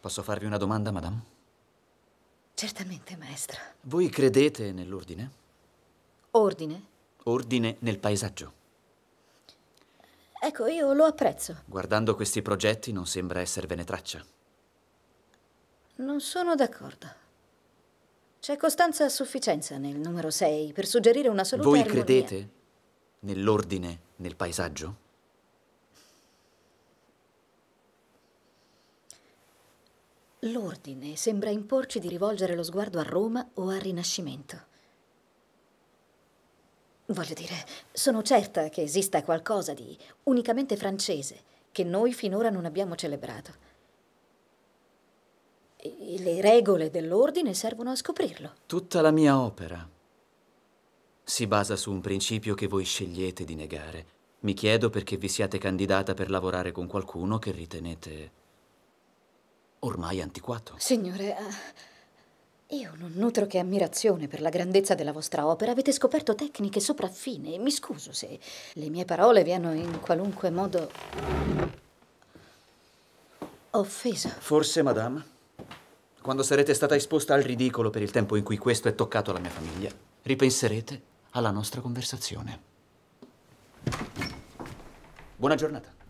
Posso farvi una domanda, madame? Certamente, maestra. Voi credete nell'ordine? Ordine? Ordine nel paesaggio. Ecco, io lo apprezzo. Guardando questi progetti non sembra esservene traccia. Non sono d'accordo. C'è costanza a sufficienza nel numero 6 per suggerire una soluzione. Voi credete nell'ordine nel paesaggio? L'ordine sembra imporci di rivolgere lo sguardo a Roma o al Rinascimento. Voglio dire, sono certa che esista qualcosa di unicamente francese che noi finora non abbiamo celebrato. E le regole dell'ordine servono a scoprirlo. Tutta la mia opera si basa su un principio che voi scegliete di negare. Mi chiedo perché vi siate candidata per lavorare con qualcuno che ritenete ormai antiquato. Signore, eh, io non nutro che ammirazione per la grandezza della vostra opera. Avete scoperto tecniche sopraffine e mi scuso se le mie parole vi hanno in qualunque modo offesa. Forse, madame, quando sarete stata esposta al ridicolo per il tempo in cui questo è toccato alla mia famiglia, ripenserete alla nostra conversazione. Buona giornata.